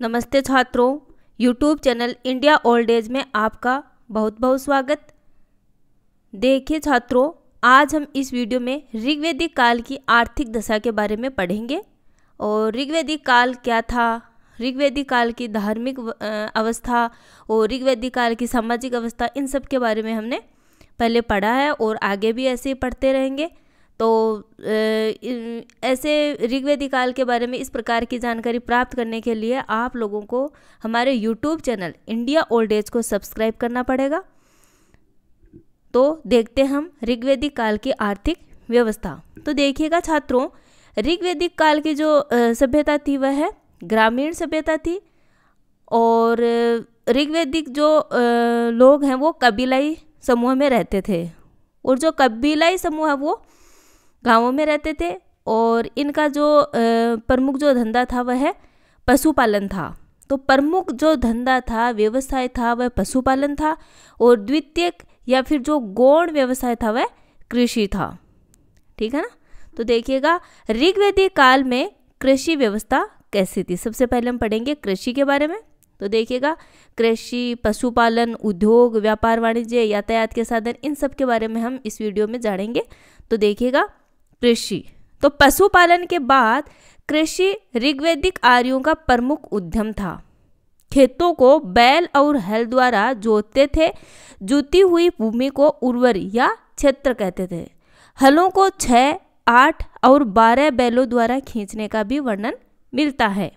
नमस्ते छात्रों YouTube channel India old age में आपका बहुत बहुत स्वागत देखिए छात्रों आज हम इस वीडियो में ऋग्वेदिक काल की आर्थिक दशा के बारे में पढ़ेंगे और ऋग्वेदिक काल क्या था ऋग्वेदिक काल की धार्मिक अवस्था और ऋग्वेदिक काल की सामाजिक अवस्था इन सब के बारे में हमने पहले पढ़ा है और आगे भी ऐसे ही पढ़ते रहेंगे तो ऐसे ऋग्वेदिक काल के बारे में इस प्रकार की जानकारी प्राप्त करने के लिए आप लोगों को हमारे YouTube channel India old age को सब्सक्राइब करना पड़ेगा तो देखते हम ऋग्वेदिक काल की आर्थिक व्यवस्था तो देखिएगा छात्रों ऋग्वेदिक काल की जो सभ्यता थी वह है ग्रामीण सभ्यता थी और ऋग्वेदिक जो लोग हैं वो कबीलाई समूह में रहते थे और जो कबीलाई समूह है वो गाँवों में रहते थे और इनका जो प्रमुख जो धंधा था वह पशुपालन था तो प्रमुख जो धंधा था व्यवसाय था वह पशुपालन था और द्वितीय या फिर जो गौण व्यवसाय था वह कृषि था ठीक है ना तो देखिएगा ऋग्वेदी काल में कृषि व्यवस्था कैसी थी सबसे पहले हम पढ़ेंगे कृषि के बारे में तो देखिएगा कृषि पशुपालन उद्योग व्यापार वाणिज्य यातायात के साधन इन सब के बारे में हम इस वीडियो में जानेंगे तो देखिएगा कृषि तो पशुपालन के बाद कृषि ऋग्वेदिक आर्यों का प्रमुख उद्यम था खेतों को बैल और हल द्वारा जोतते थे जुती हुई भूमि को उर्वर या क्षेत्र कहते थे हलों को छ आठ और बारह बैलों द्वारा खींचने का भी वर्णन मिलता है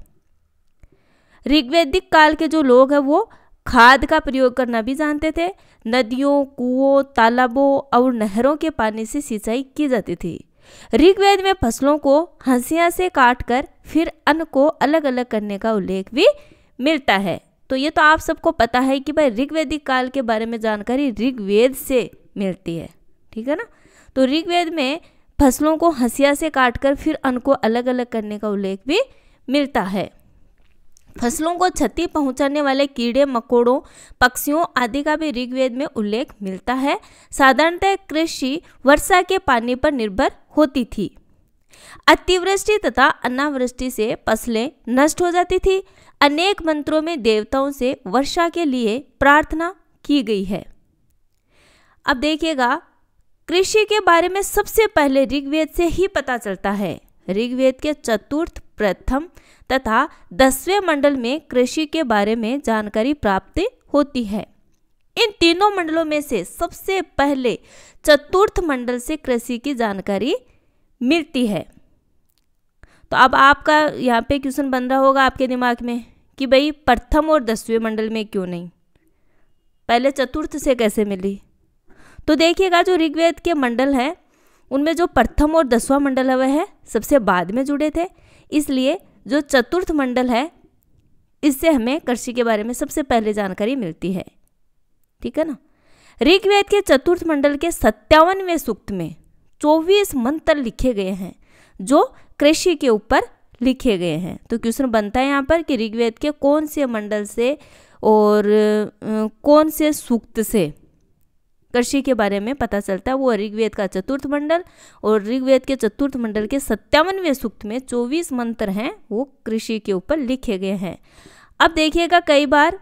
ऋग्वेदिक काल के जो लोग हैं वो खाद का प्रयोग करना भी जानते थे नदियों कुओं तालाबों और नहरों के पानी से सिंचाई की जाती थी ऋग्वेद में फसलों को हंसिया से काट कर फिर अन्न को अलग अलग करने का उल्लेख भी मिलता है तो ये तो आप सबको पता है कि भाई ऋग्वेदिक काल के बारे में जानकारी ऋग्वेद से मिलती है ठीक है ना तो ऋग्वेद में फसलों को हंसिया से काटकर फिर अन्न को अलग अलग करने का उल्लेख भी मिलता है फसलों को क्षति पहुंचाने वाले कीड़े मकोड़ों पक्षियों आदि का भी ऋग्वेद में उल्लेख मिलता है साधारणतः कृषि वर्षा के पानी पर निर्भर होती थी अतिवृष्टि तथा अनावृष्टि से फसलें नष्ट हो जाती थी अनेक मंत्रों में देवताओं से वर्षा के लिए प्रार्थना की गई है अब देखिएगा कृषि के बारे में सबसे पहले ऋग्वेद से ही पता चलता है ऋग्वेद के चतुर्थ प्रथम तथा दसवें मंडल में कृषि के बारे में जानकारी प्राप्त होती है इन तीनों मंडलों में से सबसे पहले चतुर्थ मंडल से कृषि की जानकारी मिलती है तो अब आपका यहाँ पे क्वेश्चन बन रहा होगा आपके दिमाग में कि भाई प्रथम और दसवें मंडल में क्यों नहीं पहले चतुर्थ से कैसे मिली तो देखिएगा जो ऋग्वेद के मंडल हैं उनमें जो प्रथम और दसवां मंडल है वह सबसे बाद में जुड़े थे इसलिए जो चतुर्थ मंडल है इससे हमें कृषि के बारे में सबसे पहले जानकारी मिलती है ठीक है ना ऋग्वेद के चतुर्थ मंडल के सत्तावनवें सूक्त में चौबीस मंत्र लिखे गए हैं जो कृषि के ऊपर लिखे गए हैं तो क्वेश्चन बनता है यहाँ पर कि ऋग्वेद के कौन से मंडल से और कौन से सूक्त से कृषि के बारे में पता चलता है वो ऋग्वेद का चतुर्थ मंडल और ऋग्वेद के चतुर्थ मंडल के सत्तावनवें सूक्त में चौबीस मंत्र हैं वो कृषि के ऊपर लिखे गए हैं अब देखिएगा कई बार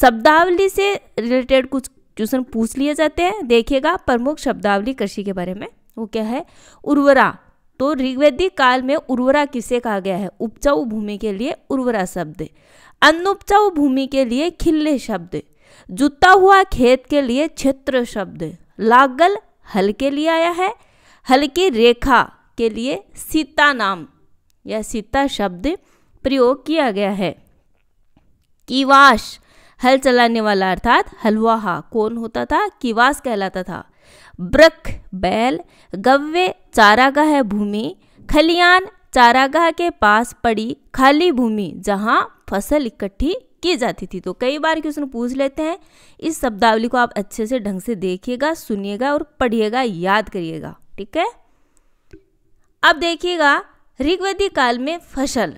शब्दावली से रिलेटेड कुछ क्वेश्चन पूछ लिए जाते हैं देखिएगा प्रमुख शब्दावली कृषि के बारे में वो क्या है उर्वरा तो ऋग्वेदी काल में उर्वरा किसे कहा गया है उपजाऊ भूमि के लिए उर्वरा शब्द अनुपजाऊ भूमि के लिए खिल्ले शब्द जुता हुआ खेत के लिए क्षेत्र शब्द लागल हल के लिए आया है हल्की रेखा के लिए सीता नाम या सीता शब्द प्रयोग किया गया है कीवाश हल चलाने वाला अर्थात हलवाहा कौन होता था किवास कहलाता था ब्रख बैल गव्य चारागाह भूमि खलियान चारागाह के पास पड़ी खाली भूमि जहां फसल इकट्ठी की जाती थी तो कई बार क्वेश्चन पूछ लेते हैं इस शब्दावली को आप अच्छे से ढंग से देखिएगा सुनिएगा और पढ़िएगा याद करिएगा ठीक है अब देखिएगा ऋग्वेदी काल में फसल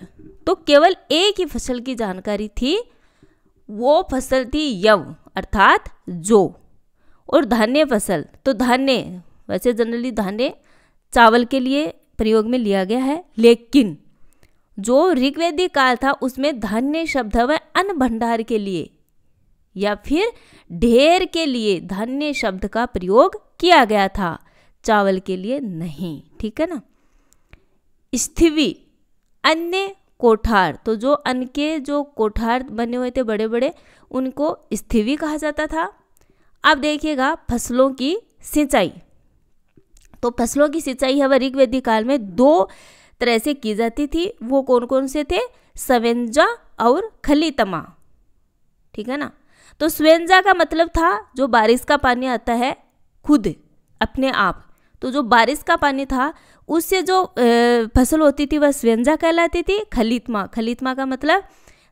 तो केवल एक ही फसल की जानकारी थी वो फसल थी यव अर्थात जो और धान्य फसल तो धान्य वैसे जनरली धान्य चावल के लिए प्रयोग में लिया गया है लेकिन जो ऋग्वेदिक काल था उसमें धन्य शब्द है अन्न भंडार के लिए या फिर ढेर के लिए धन्य शब्द का प्रयोग किया गया था चावल के लिए नहीं ठीक है ना स्थिवी अन्य कोठार तो जो अन्न के जो कोठार बने हुए थे बड़े बड़े उनको स्थिवी कहा जाता था अब देखिएगा फसलों की सिंचाई तो फसलों की सिंचाई है वह ऋग्वेदी काल में दो तरह से की जाती थी वो कौन कौन से थे सवेंजा और खलीतमा ठीक है ना तो स्वेंजा का मतलब था जो बारिश का पानी आता है खुद अपने आप तो जो बारिश का पानी था उससे जो फसल होती थी वह स्वेंजा कहलाती थी खलीतमा खलीतमा का मतलब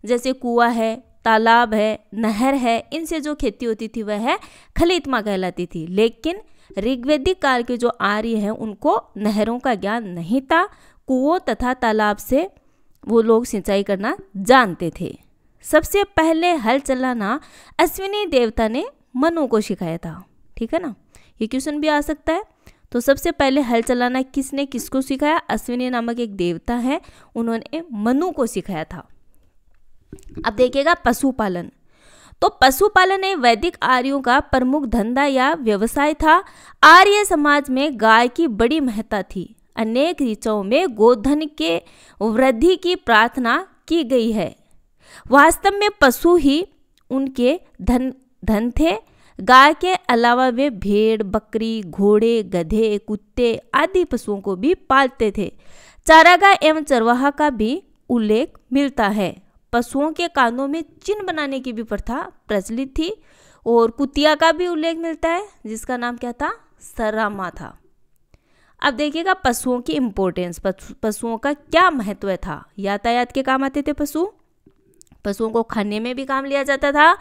जैसे कुआ है तालाब है नहर है इनसे जो खेती होती थी वह है खलीतमा कहलाती थी लेकिन ऋग्वेदिक काल के जो आर्य हैं उनको नहरों का ज्ञान नहीं था कुओं तथा तालाब से वो लोग सिंचाई करना जानते थे सबसे पहले हल चलाना अश्विनी देवता ने मनु को सिखाया था ठीक है ना ये क्वेश्चन भी आ सकता है तो सबसे पहले हल चलाना किसने किसको सिखाया अश्विनी नामक एक देवता है उन्होंने मनु को सिखाया था अब देखिएगा पशुपालन तो पशुपालन वैदिक आर्यों का प्रमुख धंधा या व्यवसाय था आर्य समाज में गाय की बड़ी महत्ता थी अनेक ऋचों में गोधन के वृद्धि की प्रार्थना की गई है वास्तव में पशु ही उनके धन धन थे गाय के अलावा वे भेड़ बकरी घोड़े गधे कुत्ते आदि पशुओं को भी पालते थे चारागाह एवं चरवाहा का भी उल्लेख मिलता है पशुओं के कानों में चिन्ह बनाने की भी प्रथा प्रचलित थी और कुतिया का भी उल्लेख मिलता है जिसका नाम क्या था सरामा था अब देखिएगा पशुओं की इम्पोर्टेंस पशुओं का क्या महत्व था यातायात के काम आते थे पशु पशुओं को खाने में भी काम लिया जाता था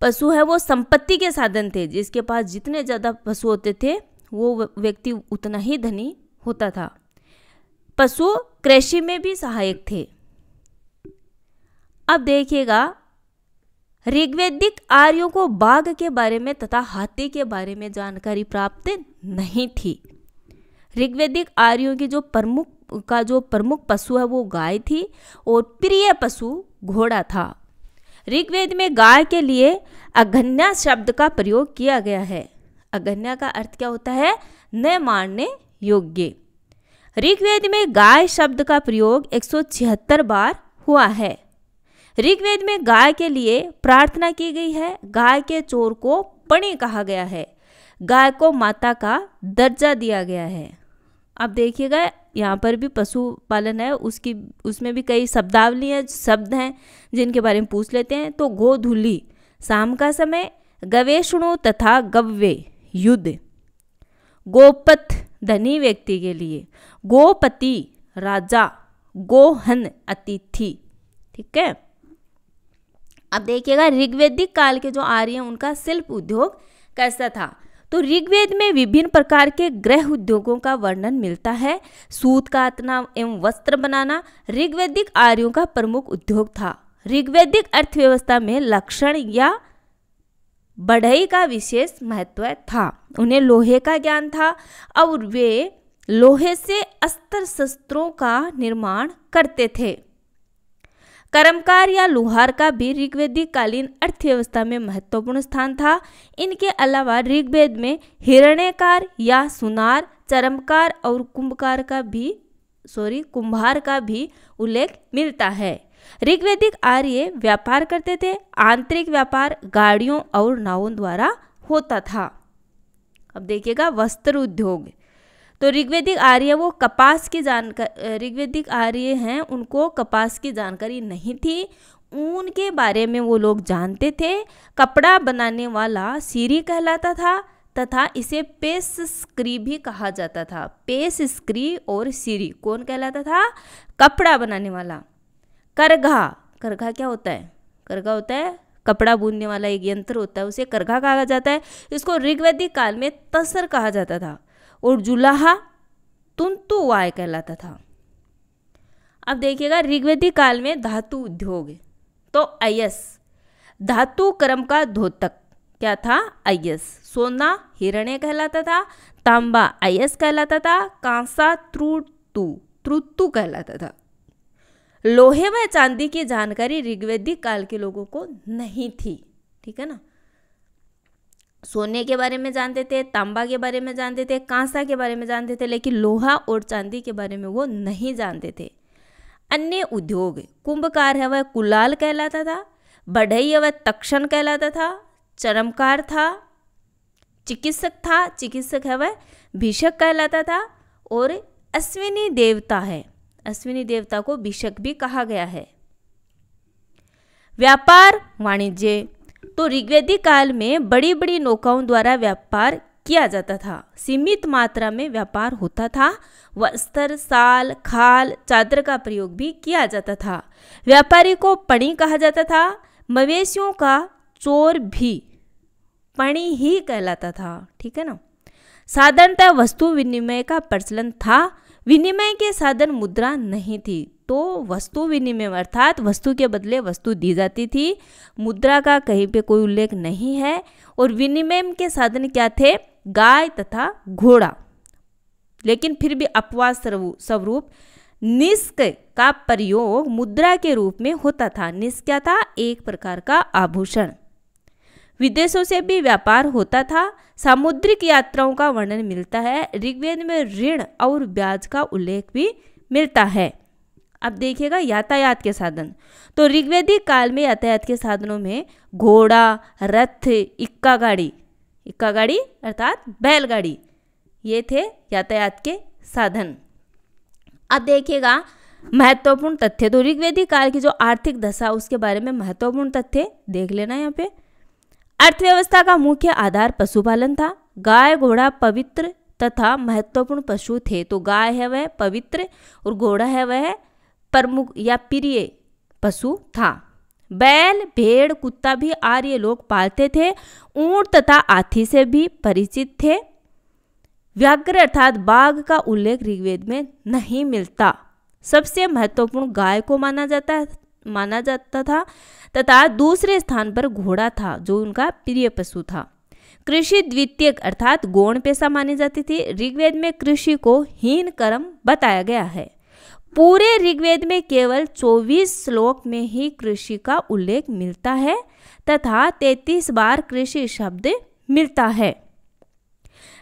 पशु है वो संपत्ति के साधन थे जिसके पास जितने ज़्यादा पशु होते थे वो व्यक्ति उतना ही धनी होता था पशु कृषि में भी सहायक थे अब देखिएगा ऋग्वेदिक आर्यों को बाघ के बारे में तथा हाथी के बारे में जानकारी प्राप्त नहीं थी ऋग्वेदिक आर्यों की जो प्रमुख का जो प्रमुख पशु है वो गाय थी और प्रिय पशु घोड़ा था ऋग्वेद में गाय के लिए अघन्या शब्द का प्रयोग किया गया है अघन्या का अर्थ क्या होता है न मारने योग्य ऋग्वेद में गाय शब्द का प्रयोग एक बार हुआ है ऋग्वेद में गाय के लिए प्रार्थना की गई है गाय के चोर को पणि कहा गया है गाय को माता का दर्जा दिया गया है आप देखिएगा यहाँ पर भी पशुपालन है उसकी उसमें भी कई शब्दावली हैं शब्द हैं जिनके बारे में पूछ लेते हैं तो गोधुली शाम का समय गवेषणों तथा गव्य युद्ध गोपथ धनी व्यक्ति के लिए गोपति राजा गोहन अतिथि ठीक है अब देखिएगा ऋग्वेदिक काल के जो आर्य उनका शिल्प उद्योग कैसा था तो ऋग्वेद में विभिन्न प्रकार के ग्रह उद्योगों का वर्णन मिलता है सूत कातना एवं वस्त्र बनाना ऋग्वेदिक आर्यों का प्रमुख उद्योग था ऋग्वेदिक अर्थव्यवस्था में लक्षण या बढ़ई का विशेष महत्व था उन्हें लोहे का ज्ञान था और वे लोहे से अस्त्र शस्त्रों का निर्माण करते थे कर्मकार या लुहार का भी ऋग्वेदिक कालीन अर्थव्यवस्था में महत्वपूर्ण स्थान था इनके अलावा ऋग्वेद में हिरण्यकार या सुनार चरमकार और कुंभकार का भी सॉरी कुंभार का भी उल्लेख मिलता है ऋग्वेदिक आर्य व्यापार करते थे आंतरिक व्यापार गाड़ियों और नावों द्वारा होता था अब देखिएगा वस्त्र उद्योग तो ऋग्वेदिक आर्य वो कपास की जानकारी ऋग्वेदिक आर्य हैं उनको कपास की जानकारी नहीं थी ऊन के बारे में वो लोग जानते थे कपड़ा बनाने वाला सीरी कहलाता था तथा इसे पेस स्क्री भी कहा जाता था पेस स्क्री और सीरी कौन कहलाता था कपड़ा बनाने वाला करघा करघा क्या होता है करघा होता है कपड़ा बुनने वाला एक यंत्र होता है उसे करघा कहा जाता है इसको ऋग्वेदिक काल में तसर कहा जाता था और जुलाहा वाय कहलाता था अब देखिएगा ऋग्वेदी काल में धातु उद्योग तो अयस धातु कर्म का धोतक क्या था अयस सोना हिरण्य कहलाता था तांबा अयस कहलाता था कांसा त्रुतु त्रुतु कहलाता था लोहे व चांदी की जानकारी ऋग्वेदी काल के लोगों को नहीं थी ठीक है ना सोने के बारे में जानते थे तांबा के बारे में जानते थे कांसा के बारे में जानते थे लेकिन लोहा और चांदी के बारे में वो नहीं जानते थे अन्य उद्योग कुंभकार है वह कुलाल कहलाता था बढ़ई है वह तक्षण कहलाता था चरमकार था चिकित्सक था चिकित्सक है वह भिषक कहलाता था और अश्विनी देवता है अश्विनी देवता को भिषक भी कहा गया है व्यापार वाणिज्य तो ऋग्वेदी काल में बड़ी बड़ी नौकाओं द्वारा व्यापार किया जाता था सीमित मात्रा में व्यापार होता था वस्त्र साल खाल चादर का प्रयोग भी किया जाता था व्यापारी को पणी कहा जाता था मवेशियों का चोर भी पणी ही कहलाता था ठीक है ना साधारणतः वस्तु विनिमय का प्रचलन था विनिमय के साधन मुद्रा नहीं थी तो वस्तु विनिमय अर्थात वस्तु के बदले वस्तु दी जाती थी मुद्रा का कहीं पे कोई उल्लेख नहीं है और विनिमय के साधन क्या थे गाय तथा घोड़ा लेकिन फिर भी अपवाद स्वरूप निस्क का प्रयोग मुद्रा के रूप में होता था निस्क क्या था एक प्रकार का आभूषण विदेशों से भी व्यापार होता था सामुद्रिक यात्राओं का वर्णन मिलता है ऋग्वेद में ऋण और ब्याज का उल्लेख भी मिलता है अब देखिएगा यातायात के साधन तो ऋग्वेदिक काल में यातायात के साधनों में घोड़ा रथ इक्का गाड़ी इक्का गाड़ी अर्थात बैलगाड़ी ये थे यातायात के साधन अब देखिएगा महत्वपूर्ण तथ्य तो ऋग्वेदी काल की जो आर्थिक दशा उसके बारे में महत्वपूर्ण तथ्य देख लेना यहाँ पे अर्थव्यवस्था का मुख्य आधार पशुपालन था गाय घोड़ा पवित्र तथा महत्वपूर्ण पशु थे तो गाय है वह पवित्र और घोड़ा है वह प्रमुख या प्रिय पशु था बैल भेड़ कुत्ता भी आर्य लोग पालते थे ऊंट तथा हाथी से भी परिचित थे व्याघ्र अर्थात बाघ का उल्लेख ऋग्वेद में नहीं मिलता सबसे महत्वपूर्ण गाय को माना जाता माना जाता था तथा दूसरे स्थान पर घोड़ा था जो उनका प्रिय पशु था कृषि द्वितीय अर्थात गौण पेशा मानी जाती थी ऋग्वेद में कृषि को हीन कर्म बताया गया है पूरे ऋग्वेद में केवल 24 श्लोक में ही कृषि का उल्लेख मिलता है तथा 33 बार कृषि शब्द मिलता है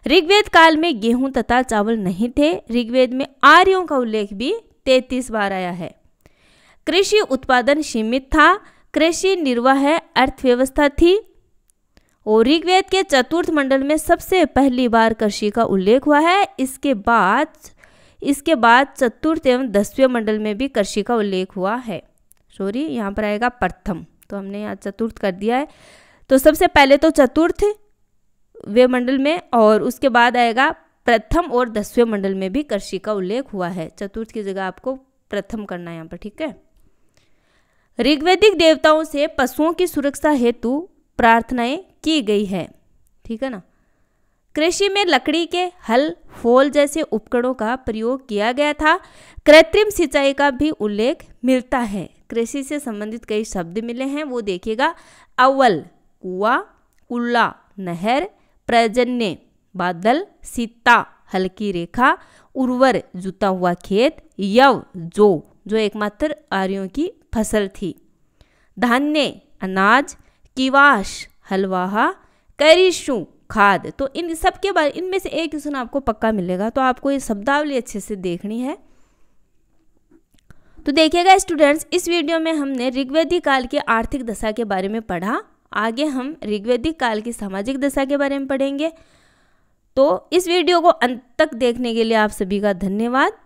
ऋग्वेद काल में गेहूं तथा चावल नहीं थे ऋग्वेद में आर्यों का उल्लेख भी 33 बार आया है कृषि उत्पादन सीमित था कृषि निर्वाह अर्थव्यवस्था थी और ऋग्वेद के चतुर्थ मंडल में सबसे पहली बार कृषि का उल्लेख हुआ है इसके बाद इसके बाद चतुर्थ एवं दसवें मंडल में भी कृषि का उल्लेख हुआ है सॉरी यहाँ पर आएगा प्रथम तो हमने यहाँ चतुर्थ कर दिया है तो सबसे पहले तो चतुर्थ वे मंडल में और उसके बाद आएगा प्रथम और दसवें मंडल में भी कृषि का उल्लेख हुआ है चतुर्थ की जगह आपको प्रथम करना है यहाँ पर ठीक है ऋग्वेदिक देवताओं से पशुओं की सुरक्षा हेतु प्रार्थनाएं की गई है ठीक है ना कृषि में लकड़ी के हल फोल जैसे उपकरणों का प्रयोग किया गया था कृत्रिम सिंचाई का भी उल्लेख मिलता है कृषि से संबंधित कई शब्द मिले हैं वो देखिएगा अव्वल कुआ उल्ला नहर प्रजन्य बादल सीता हल्की रेखा उर्वर जुता हुआ खेत यव जो जो एकमात्र आर्यों की फसल थी धान्य अनाज किवाश हलवाहा करीशू खाद तो इन सब के बारे इनमें से एक क्वेश्चन आपको पक्का मिलेगा तो आपको ये शब्दावली अच्छे से देखनी है तो देखिएगा स्टूडेंट्स इस वीडियो में हमने ऋग्वेदी काल की आर्थिक दशा के बारे में पढ़ा आगे हम ऋग्वेदी काल की सामाजिक दशा के बारे में पढ़ेंगे तो इस वीडियो को अंत तक देखने के लिए आप सभी का धन्यवाद